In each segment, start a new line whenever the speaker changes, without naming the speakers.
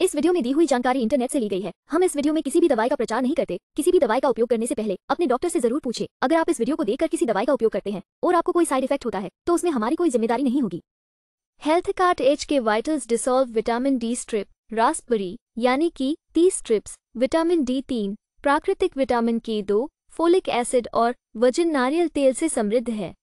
इस वीडियो में दी हुई जानकारी इंटरनेट से ली गई है हम इस वीडियो में किसी भी दवाई का प्रचार नहीं करते किसी भी दवाई का उपयोग करने से पहले अपने डॉक्टर से जरूर पूछे अगर आप इस वीडियो को देखकर किसी दवाई का उपयोग करते हैं और आपको कोई साइड इफेक्ट होता है तो उसमें हमारी कोई जिम्मेदारी नहीं होगी HealthKart H K vitals dissolve vitamin D strip raspberry यानी की तीस स्ट्रिप्स विटामिन डी तीन प्राकृतिक विटामिन के दो फोलिक एसिड और वजन नारियल तेल से समृद्ध है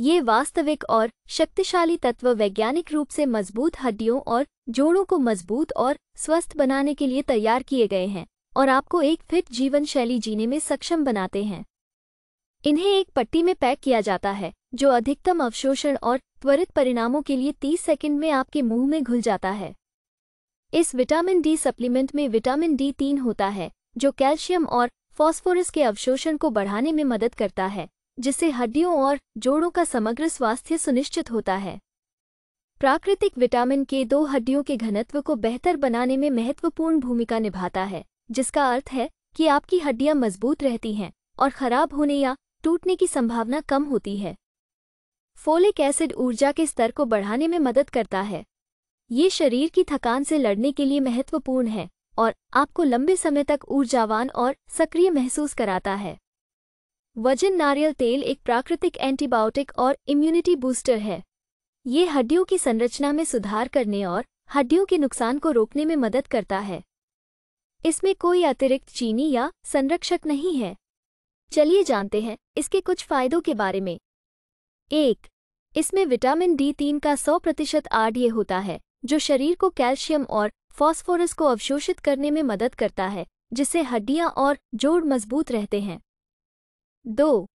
ये वास्तविक और शक्तिशाली तत्व वैज्ञानिक रूप से मजबूत हड्डियों और जोड़ों को मजबूत और स्वस्थ बनाने के लिए तैयार किए गए हैं और आपको एक फिट जीवन शैली जीने में सक्षम बनाते हैं इन्हें एक पट्टी में पैक किया जाता है जो अधिकतम अवशोषण और त्वरित परिणामों के लिए 30 सेकंड में आपके मुंह में घुल जाता है इस विटामिन डी सप्लीमेंट में विटामिन डी तीन होता है जो कैल्शियम और फॉस्फोरस के अवशोषण को बढ़ाने में मदद करता है जिससे हड्डियों और जोड़ों का समग्र स्वास्थ्य सुनिश्चित होता है प्राकृतिक विटामिन के दो हड्डियों के घनत्व को बेहतर बनाने में महत्वपूर्ण भूमिका निभाता है जिसका अर्थ है कि आपकी हड्डियां मजबूत रहती हैं और खराब होने या टूटने की संभावना कम होती है फोलिक एसिड ऊर्जा के स्तर को बढ़ाने में मदद करता है ये शरीर की थकान से लड़ने के लिए महत्वपूर्ण है और आपको लंबे समय तक ऊर्जावान और सक्रिय महसूस कराता है वजन नारियल तेल एक प्राकृतिक एंटीबायोटिक और इम्यूनिटी बूस्टर है ये हड्डियों की संरचना में सुधार करने और हड्डियों के नुकसान को रोकने में मदद करता है इसमें कोई अतिरिक्त चीनी या संरक्षक नहीं है चलिए जानते हैं इसके कुछ फायदों के बारे में एक इसमें विटामिन डी तीन का 100 प्रतिशत आरडीए होता है जो शरीर को कैल्शियम और फॉस्फोरस को अवशोषित करने में मदद करता है जिससे हड्डियां और जोड़ मजबूत रहते हैं दो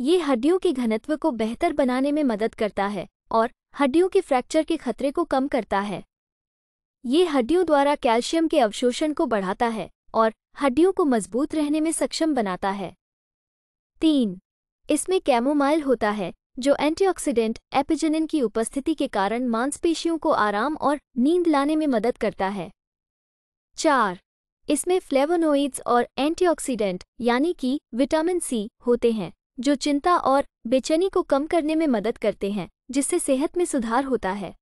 ये हड्डियों के घनत्व को बेहतर बनाने में मदद करता है और हड्डियों के फ्रैक्चर के खतरे को कम करता है ये हड्डियों द्वारा कैल्शियम के अवशोषण को बढ़ाता है और हड्डियों को मजबूत रहने में सक्षम बनाता है तीन इसमें कैमोमाइल होता है जो एंटीऑक्सीडेंट एपिजेनिन की उपस्थिति के कारण मांसपेशियों को आराम और नींद लाने में मदद करता है चार इसमें फ्लेवोनोइड्स और एंटीऑक्सीडेंट यानी कि विटामिन सी होते हैं जो चिंता और बेचैनी को कम करने में मदद करते हैं जिससे सेहत में सुधार होता है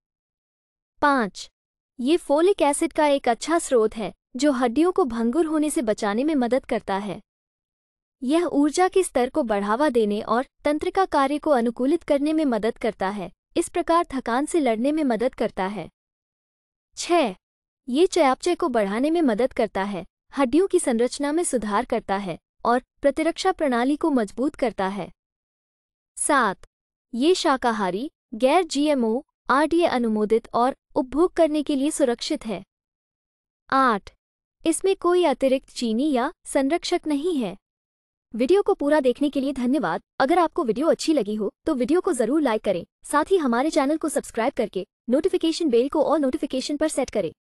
पाँच ये फोलिक एसिड का एक अच्छा स्रोत है जो हड्डियों को भंगुर होने से बचाने में मदद करता है यह ऊर्जा के स्तर को बढ़ावा देने और तंत्रिका कार्य को अनुकूलित करने में मदद करता है इस प्रकार थकान से लड़ने में मदद करता है छः ये चयापचय को बढ़ाने में मदद करता है हड्डियों की संरचना में सुधार करता है और प्रतिरक्षा प्रणाली को मजबूत करता है सात ये शाकाहारी गैर जीएमओ आरडीए अनुमोदित और उपभोग करने के लिए सुरक्षित है आठ इसमें कोई अतिरिक्त चीनी या संरक्षक नहीं है वीडियो को पूरा देखने के लिए धन्यवाद अगर आपको वीडियो अच्छी लगी हो तो वीडियो को जरूर लाइक करें साथ ही हमारे चैनल को सब्सक्राइब करके नोटिफिकेशन बेल को और नोटिफिकेशन पर सेट करें